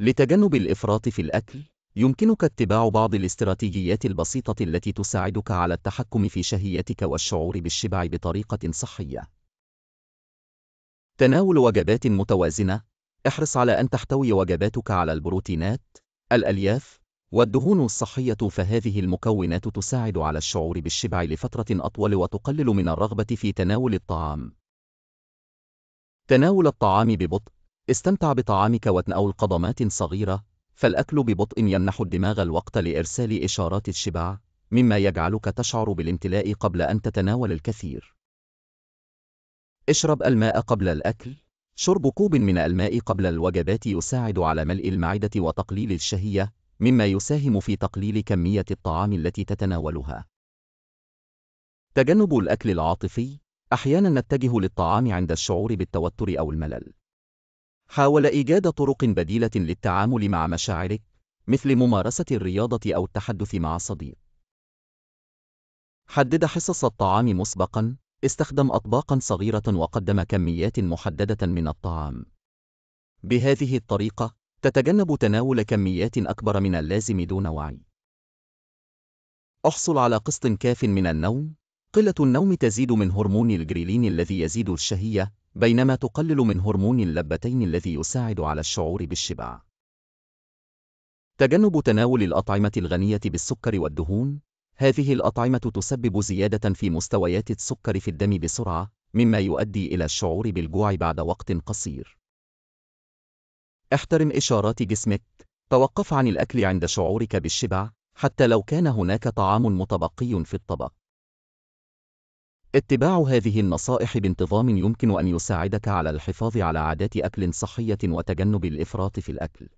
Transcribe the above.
لتجنب الإفراط في الأكل، يمكنك اتباع بعض الاستراتيجيات البسيطة التي تساعدك على التحكم في شهيتك والشعور بالشبع بطريقة صحية. تناول وجبات متوازنة، احرص على أن تحتوي وجباتك على البروتينات، الألياف، والدهون الصحية فهذه المكونات تساعد على الشعور بالشبع لفترة أطول وتقلل من الرغبة في تناول الطعام. تناول الطعام ببطء استمتع بطعامك وتناول قضمات صغيرة، فالأكل ببطء يمنح الدماغ الوقت لإرسال إشارات الشبع، مما يجعلك تشعر بالامتلاء قبل أن تتناول الكثير. اشرب الماء قبل الأكل. شرب كوب من الماء قبل الوجبات يساعد على ملء المعدة وتقليل الشهية، مما يساهم في تقليل كمية الطعام التي تتناولها. تجنب الأكل العاطفي أحيانًا نتجه للطعام عند الشعور بالتوتر أو الملل. حاول إيجاد طرق بديلة للتعامل مع مشاعرك، مثل ممارسة الرياضة أو التحدث مع صديق. حدد حصص الطعام مسبقًا، استخدم أطباقًا صغيرة وقدم كميات محددة من الطعام. بهذه الطريقة، تتجنب تناول كميات أكبر من اللازم دون وعي. احصل على قسط كاف من النوم. قلة النوم تزيد من هرمون الجريلين الذي يزيد الشهية، بينما تقلل من هرمون اللبتين الذي يساعد على الشعور بالشبع. تجنب تناول الأطعمة الغنية بالسكر والدهون هذه الأطعمة تسبب زيادة في مستويات السكر في الدم بسرعة، مما يؤدي إلى الشعور بالجوع بعد وقت قصير. احترم إشارات جسمك، توقف عن الأكل عند شعورك بالشبع، حتى لو كان هناك طعام متبقي في الطبق. اتباع هذه النصائح بانتظام يمكن أن يساعدك على الحفاظ على عادات أكل صحية وتجنب الإفراط في الأكل